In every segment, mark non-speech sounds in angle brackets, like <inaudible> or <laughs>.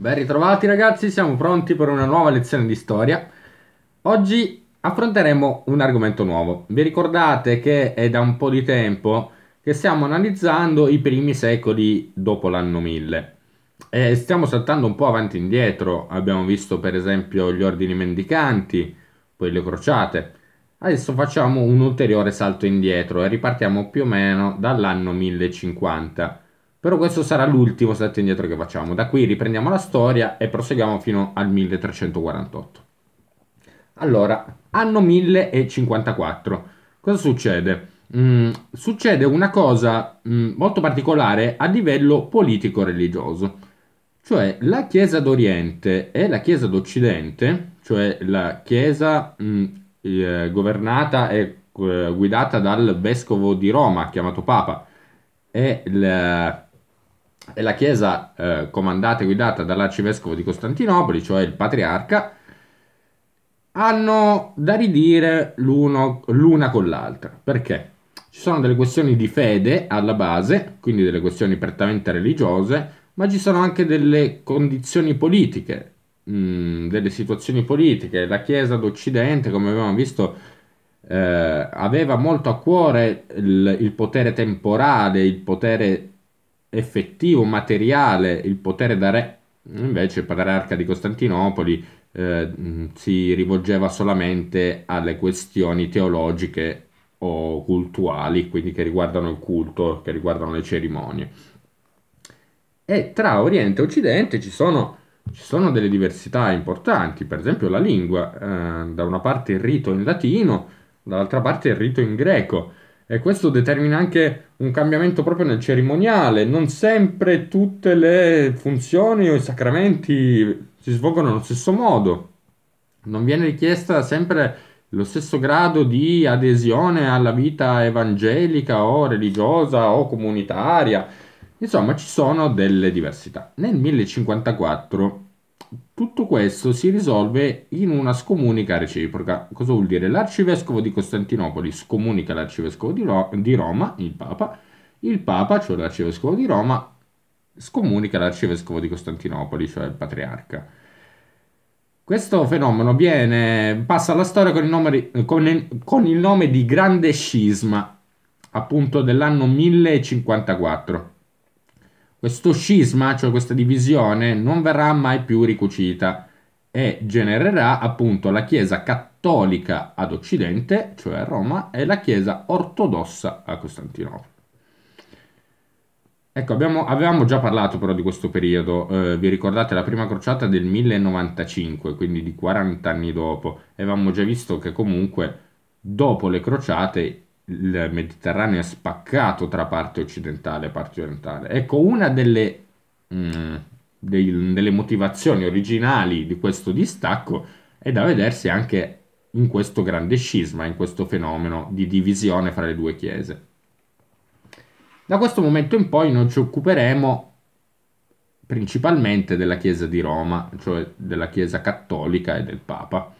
Ben ritrovati ragazzi, siamo pronti per una nuova lezione di storia. Oggi affronteremo un argomento nuovo. Vi ricordate che è da un po' di tempo che stiamo analizzando i primi secoli dopo l'anno 1000. E stiamo saltando un po' avanti e indietro, abbiamo visto per esempio gli ordini mendicanti, poi le crociate. Adesso facciamo un ulteriore salto indietro e ripartiamo più o meno dall'anno 1050 però questo sarà l'ultimo salto indietro che facciamo. Da qui riprendiamo la storia e proseguiamo fino al 1348. Allora, anno 1054. Cosa succede? Mm, succede una cosa mm, molto particolare a livello politico-religioso. Cioè la Chiesa d'Oriente e la Chiesa d'Occidente, cioè la Chiesa mm, eh, governata e eh, guidata dal vescovo di Roma, chiamato Papa, e la è la chiesa eh, comandata e guidata dall'arcivescovo di Costantinopoli, cioè il patriarca, hanno da ridire l'una con l'altra. Perché? Ci sono delle questioni di fede alla base, quindi delle questioni prettamente religiose, ma ci sono anche delle condizioni politiche, mh, mm, delle situazioni politiche. La Chiesa d'Occidente, come abbiamo visto, eh, aveva molto a cuore il, il potere temporale, il potere effettivo, materiale il potere da re, invece il patriarca di Costantinopoli eh, si rivolgeva solamente alle questioni teologiche o cultuali, quindi che riguardano il culto, che riguardano le cerimonie. E tra Oriente e Occidente ci sono, ci sono delle diversità importanti, per esempio la lingua, eh, da una parte il rito in latino, dall'altra parte il rito in greco. E questo determina anche un cambiamento proprio nel cerimoniale. Non sempre tutte le funzioni o i sacramenti si svolgono allo stesso modo. Non viene richiesta sempre lo stesso grado di adesione alla vita evangelica o religiosa o comunitaria. Insomma, ci sono delle diversità. Nel 1054 tutto questo si risolve in una scomunica reciproca. Cosa vuol dire? L'arcivescovo di Costantinopoli scomunica l'arcivescovo di, Ro- di Roma, il Papa, il Papa, cioè l'arcivescovo di Roma, scomunica l'arcivescovo di Costantinopoli, cioè il patriarca. Questo fenomeno viene, passa alla storia con il, nome, con, il, con il nome di Grande Scisma, appunto dell'anno 1054 questo scisma, cioè questa divisione, non verrà mai più ricucita e genererà appunto la Chiesa cattolica ad Occidente, cioè a Roma, e la Chiesa ortodossa a Costantinopoli. Ecco, abbiamo, avevamo già parlato però di questo periodo, eh, vi ricordate la prima crociata del 1095, quindi di 40 anni dopo, e avevamo già visto che comunque dopo le crociate il Mediterraneo è spaccato tra parte occidentale e parte orientale. Ecco, una delle, mh, mm, dei, delle motivazioni originali di questo distacco è da vedersi anche in questo grande scisma, in questo fenomeno di divisione fra le due chiese. Da questo momento in poi noi ci occuperemo principalmente della Chiesa di Roma, cioè della Chiesa cattolica e del Papa.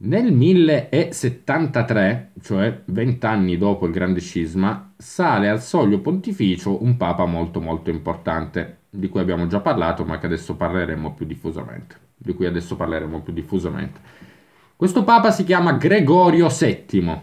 Nel 1073, cioè vent'anni dopo il grande scisma, sale al soglio pontificio un papa molto molto importante, di cui abbiamo già parlato, ma di cui adesso parleremo più diffusamente. Questo papa si chiama Gregorio VII,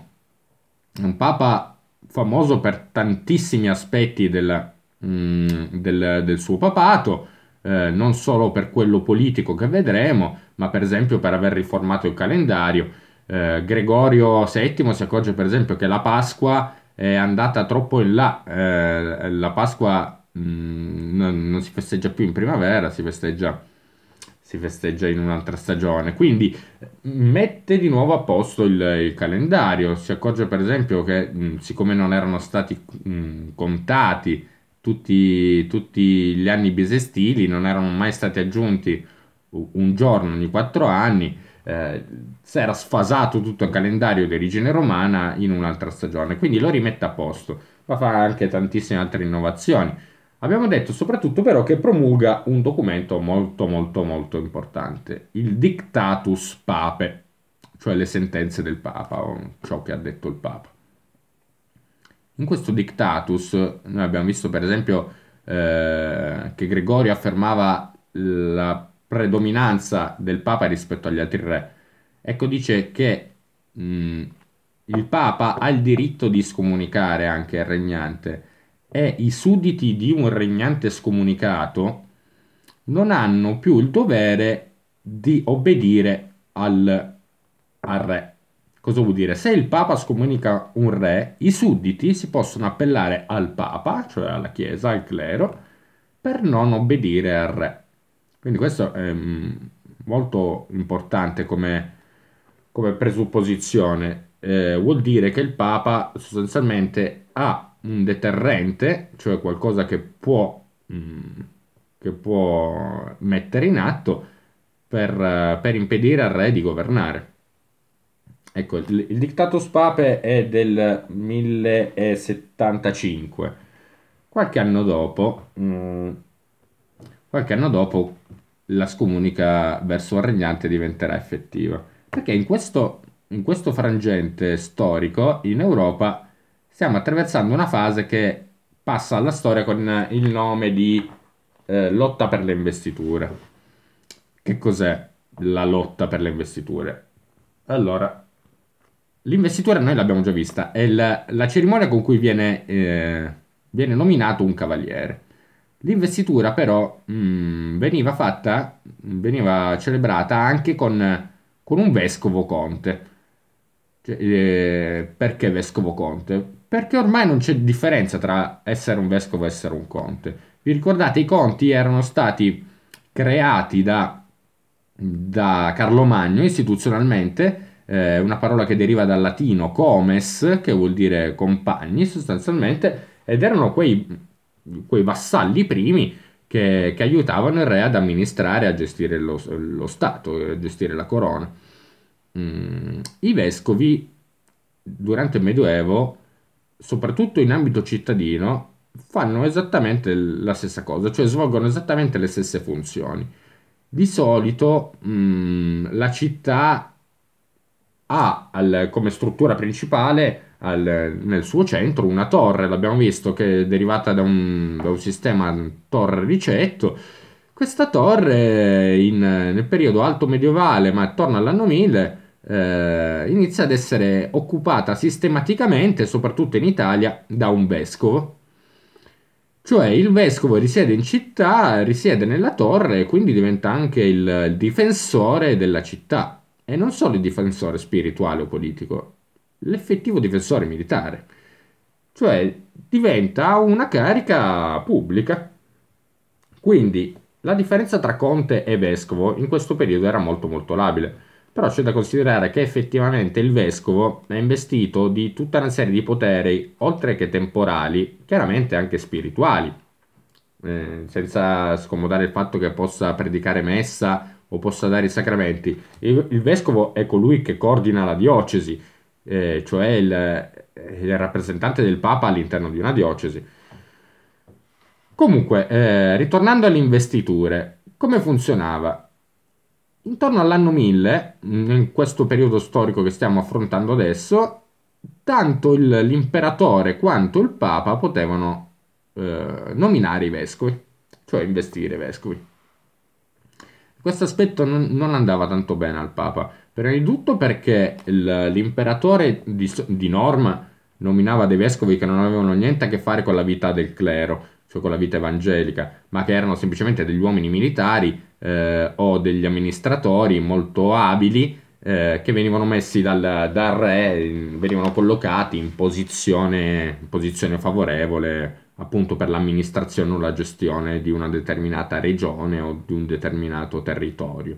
un papa famoso per tantissimi aspetti della, mm, del, del suo papato, eh, non solo per quello politico che vedremo, ma per esempio per aver riformato il calendario. Eh, Gregorio VII si accorge per esempio che la Pasqua è andata troppo in là, eh, la Pasqua mh, mm, non, non, si festeggia più in primavera, si festeggia, si festeggia, in un'altra stagione, quindi mm, mette di nuovo a posto il, il calendario, si accorge per esempio che mh, mm, siccome non erano stati mh, contati tutti, tutti gli anni bisestili, non erano mai stati aggiunti un giorno ogni quattro anni, eh, si era sfasato tutto il calendario di origine romana in un'altra stagione, quindi lo rimette a posto, ma fa anche tantissime altre innovazioni. Abbiamo detto soprattutto però che promulga un documento molto molto molto importante, il Dictatus Pape, cioè le sentenze del Papa, o ciò che ha detto il Papa. In questo dictatus, noi abbiamo visto per esempio eh, che Gregorio affermava la predominanza del Papa rispetto agli altri re. Ecco, dice che mh, mm, il Papa ha il diritto di scomunicare anche il regnante e i sudditi di un regnante scomunicato non hanno più il dovere di obbedire al, al re. Cosa vuol dire? Se il Papa scomunica un re, i sudditi si possono appellare al Papa, cioè alla Chiesa, al clero, per non obbedire al re. Quindi questo è mm, molto importante come, come presupposizione. Eh, vuol dire che il Papa sostanzialmente ha un deterrente, cioè qualcosa che può, mm, che può mettere in atto per, per impedire al re di governare. Ecco, il, il Dictatus Pape è del 1075. Qualche anno dopo, mh, mm, qualche anno dopo la scomunica verso il regnante diventerà effettiva. Perché in questo, in questo frangente storico in Europa stiamo attraversando una fase che passa alla storia con il nome di eh, lotta per le investiture. Che cos'è la lotta per le investiture? Allora, L'investitura noi l'abbiamo già vista, è la, la cerimonia con cui viene, eh, viene, nominato un cavaliere. L'investitura però mh, mm, veniva fatta, veniva celebrata anche con, con un vescovo conte. Cioè, eh, perché vescovo conte? Perché ormai non c'è differenza tra essere un vescovo e essere un conte. Vi ricordate, i conti erano stati creati da, da Carlo Magno istituzionalmente eh, una parola che deriva dal latino comes, che vuol dire compagni sostanzialmente, ed erano quei, quei vassalli primi che, che, aiutavano il re ad amministrare, a gestire lo, lo Stato, a gestire la corona. Mm, I vescovi durante il Medioevo, soprattutto in ambito cittadino, fanno esattamente la stessa cosa, cioè svolgono esattamente le stesse funzioni. Di solito mh, mm, la città ha al, come struttura principale al, nel suo centro una torre, l'abbiamo visto che è derivata da un, da un sistema torre-ricetto. Questa torre in, nel periodo alto medievale, ma attorno all'anno 1000, eh, inizia ad essere occupata sistematicamente, soprattutto in Italia, da un vescovo. Cioè il vescovo risiede in città, risiede nella torre e quindi diventa anche il, il difensore della città è non solo il difensore spirituale o politico, l'effettivo difensore militare. Cioè diventa una carica pubblica. Quindi la differenza tra conte e vescovo in questo periodo era molto molto labile, però c'è da considerare che effettivamente il vescovo è investito di tutta una serie di poteri, oltre che temporali, chiaramente anche spirituali, eh, senza scomodare il fatto che possa predicare messa o possa dare i sacramenti. Il, il vescovo è colui ecco, che coordina la diocesi, eh, cioè il, eh, il, rappresentante del Papa all'interno di una diocesi. Comunque, eh, ritornando alle investiture, come funzionava? Intorno all'anno 1000, in questo periodo storico che stiamo affrontando adesso, tanto il, l'imperatore quanto il Papa potevano eh, nominare i vescovi, cioè investire i vescovi. Questo aspetto non, non andava tanto bene al Papa, prima di tutto perché l'imperatore di, di norma nominava dei vescovi che non avevano niente a che fare con la vita del clero, cioè con la vita evangelica, ma che erano semplicemente degli uomini militari eh, o degli amministratori molto abili eh, che venivano messi dal, dal, re, venivano collocati in posizione, in posizione favorevole appunto per l'amministrazione o la gestione di una determinata regione o di un determinato territorio.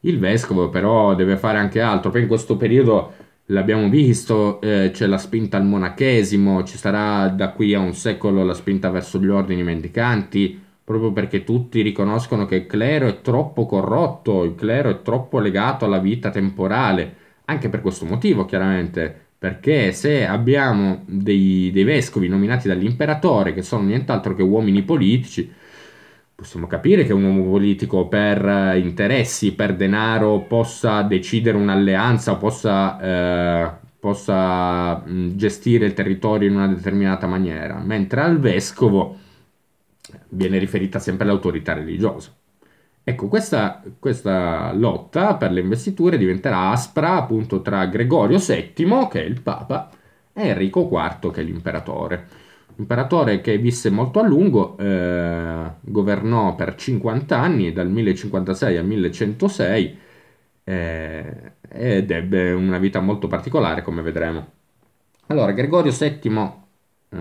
Il vescovo però deve fare anche altro, poi in questo periodo l'abbiamo visto, eh, c'è la spinta al monachesimo, ci sarà da qui a un secolo la spinta verso gli ordini mendicanti, proprio perché tutti riconoscono che il clero è troppo corrotto, il clero è troppo legato alla vita temporale, anche per questo motivo chiaramente perché se abbiamo dei, dei vescovi nominati dall'imperatore che sono nient'altro che uomini politici, possiamo capire che un uomo politico per eh, interessi, per denaro possa decidere un'alleanza, possa, eh, possa gestire il territorio in una determinata maniera, mentre al vescovo viene riferita sempre l'autorità religiosa. Ecco, questa, questa, lotta per le investiture diventerà aspra appunto tra Gregorio VII, che è il Papa, e Enrico IV, che è l'imperatore. L'imperatore che visse molto a lungo, eh, governò per 50 anni, dal 1056 al 1106, eh, ed ebbe una vita molto particolare, come vedremo. Allora, Gregorio VII, eh,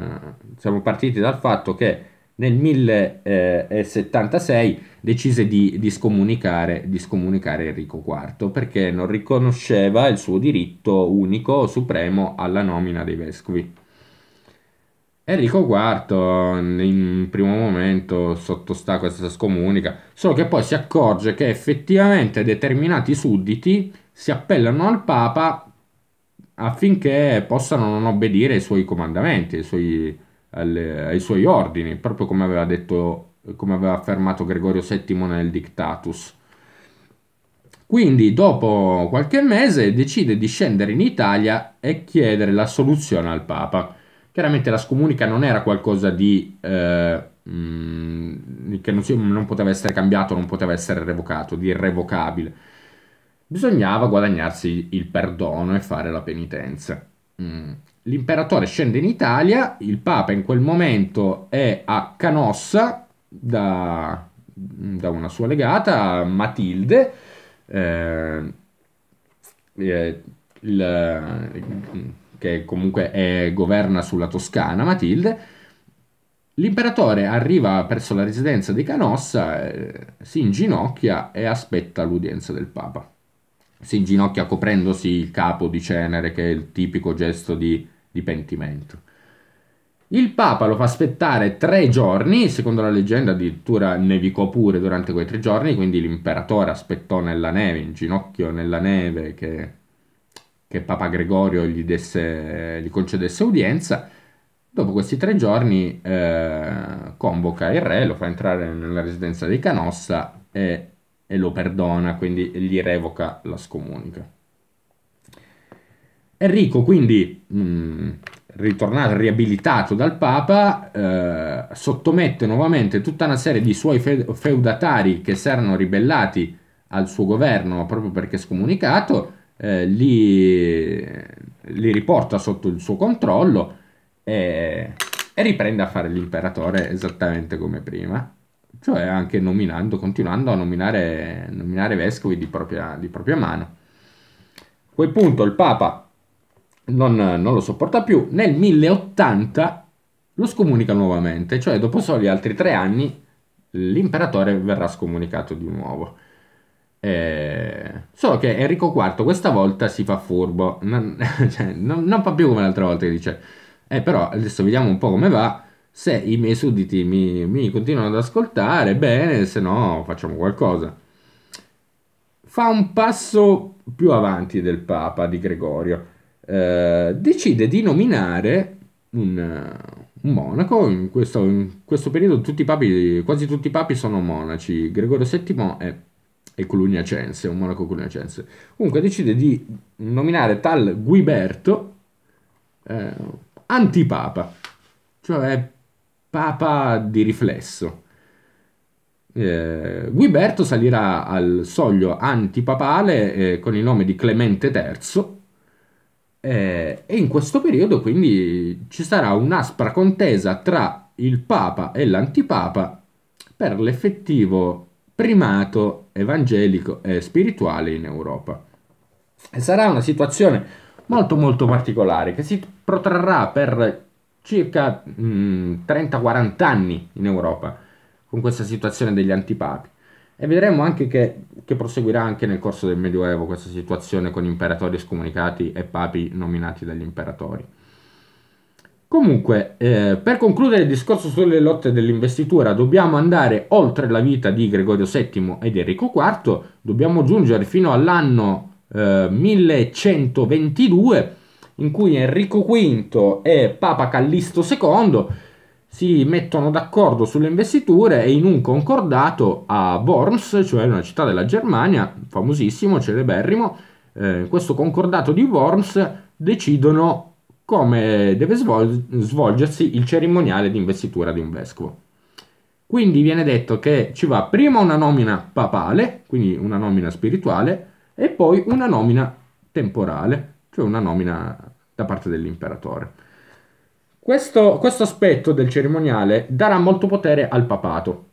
siamo partiti dal fatto che nel 1076 eh, decise di, di, scomunicare, di, scomunicare, Enrico IV perché non riconosceva il suo diritto unico supremo alla nomina dei vescovi. Enrico IV in primo momento sottostà questa scomunica, solo che poi si accorge che effettivamente determinati sudditi si appellano al Papa affinché possano non obbedire ai suoi comandamenti, ai suoi alle, ai suoi ordini, proprio come aveva detto, come aveva affermato Gregorio VII nel Dictatus. Quindi, dopo qualche mese, decide di scendere in Italia e chiedere l'assoluzione al Papa. Chiaramente la scomunica non era qualcosa di... Eh, mm, che non, si, non poteva essere cambiato, non poteva essere revocato, di irrevocabile. Bisognava guadagnarsi il perdono e fare la penitenza. Mm l'imperatore scende in Italia, il Papa in quel momento è a Canossa da, da una sua legata, Matilde, eh, eh il, che comunque è, governa sulla Toscana, Matilde. L'imperatore arriva presso la residenza di Canossa, eh, si inginocchia e aspetta l'udienza del Papa. Si inginocchia coprendosi il capo di cenere, che è il tipico gesto di di pentimento. Il Papa lo fa aspettare tre giorni, secondo la leggenda addirittura nevicò pure durante quei tre giorni, quindi l'imperatore aspettò nella neve, in ginocchio nella neve, che, che Papa Gregorio gli, desse, gli, concedesse udienza. Dopo questi tre giorni eh, convoca il re, lo fa entrare nella residenza di Canossa e, e lo perdona, quindi gli revoca la scomunica. Enrico quindi, mh, mm, ritornato, riabilitato dal Papa, eh, sottomette nuovamente tutta una serie di suoi feudatari che si erano ribellati al suo governo proprio perché scomunicato, eh, li, li, riporta sotto il suo controllo e, e riprende a fare l'imperatore esattamente come prima cioè anche nominando, continuando a nominare, nominare vescovi di propria, di propria mano. A quel punto il Papa non, non lo sopporta più. Nel 1080 lo scomunica nuovamente, cioè dopo soli altri tre anni l'imperatore verrà scomunicato di nuovo. Eh, solo che Enrico IV questa volta si fa furbo, non, <laughs> cioè, non, non fa più come l'altra volta che dice, eh, però adesso vediamo un po' come va, se i miei sudditi mi, mi continuano ad ascoltare, bene, se no facciamo qualcosa. Fa un passo più avanti del Papa di Gregorio eh, decide di nominare un, un monaco. In questo, in questo periodo tutti papi, quasi tutti i papi sono monaci. Gregorio VII è, è cluniacense, un monaco cluniacense. Comunque decide di nominare tal Guiberto eh, antipapa, cioè papa di riflesso. Eh, Guiberto salirà al soglio antipapale eh, con il nome di Clemente III eh, e in questo periodo quindi ci sarà un'aspra contesa tra il Papa e l'antipapa per l'effettivo primato evangelico e spirituale in Europa. E sarà una situazione molto molto particolare che si protrarrà per circa 30-40 mm, anni in Europa con questa situazione degli antipapi. E vedremo anche che, che, proseguirà anche nel corso del Medioevo questa situazione con imperatori scomunicati e papi nominati dagli imperatori. Comunque, eh, per concludere il discorso sulle lotte dell'investitura, dobbiamo andare oltre la vita di Gregorio VII ed Enrico IV, dobbiamo giungere fino all'anno eh, 1122, in cui Enrico V e Papa Callisto II si mettono d'accordo sulle investiture e in un concordato a Worms, cioè una città della Germania, famosissimo, celeberrimo, eh, questo concordato di Worms decidono come deve svol- svolgersi il cerimoniale di investitura di un vescovo. Quindi viene detto che ci va prima una nomina papale, quindi una nomina spirituale, e poi una nomina temporale, cioè una nomina da parte dell'imperatore. Questo, questo aspetto del cerimoniale darà molto potere al papato,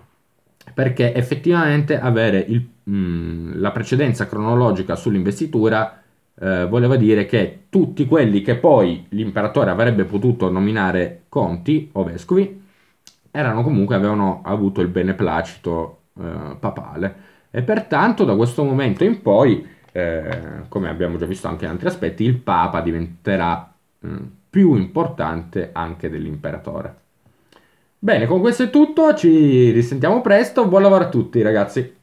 perché effettivamente avere il, mh, mm, la precedenza cronologica sull'investitura eh, voleva dire che tutti quelli che poi l'imperatore avrebbe potuto nominare conti o vescovi erano comunque avevano avuto il beneplacito eh, papale e pertanto da questo momento in poi eh, come abbiamo già visto anche in altri aspetti il papa diventerà mh, mm, più importante anche dell'imperatore. Bene, con questo è tutto, ci risentiamo presto, buon lavoro a tutti ragazzi!